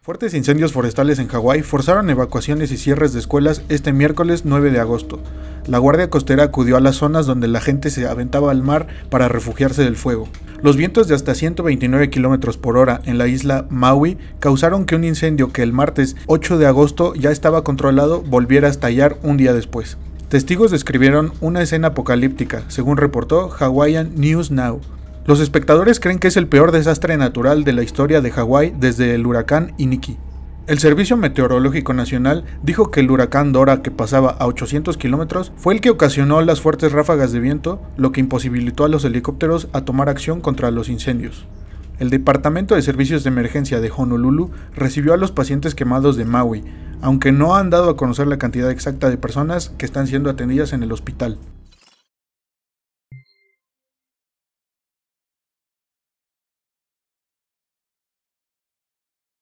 Fuertes incendios forestales en Hawái forzaron evacuaciones y cierres de escuelas este miércoles 9 de agosto. La Guardia Costera acudió a las zonas donde la gente se aventaba al mar para refugiarse del fuego. Los vientos de hasta 129 km por hora en la isla Maui causaron que un incendio que el martes 8 de agosto ya estaba controlado volviera a estallar un día después. Testigos describieron una escena apocalíptica, según reportó Hawaiian News Now. Los espectadores creen que es el peor desastre natural de la historia de Hawái desde el huracán Iniki. El Servicio Meteorológico Nacional dijo que el huracán Dora que pasaba a 800 kilómetros fue el que ocasionó las fuertes ráfagas de viento, lo que imposibilitó a los helicópteros a tomar acción contra los incendios. El Departamento de Servicios de Emergencia de Honolulu recibió a los pacientes quemados de Maui, aunque no han dado a conocer la cantidad exacta de personas que están siendo atendidas en el hospital.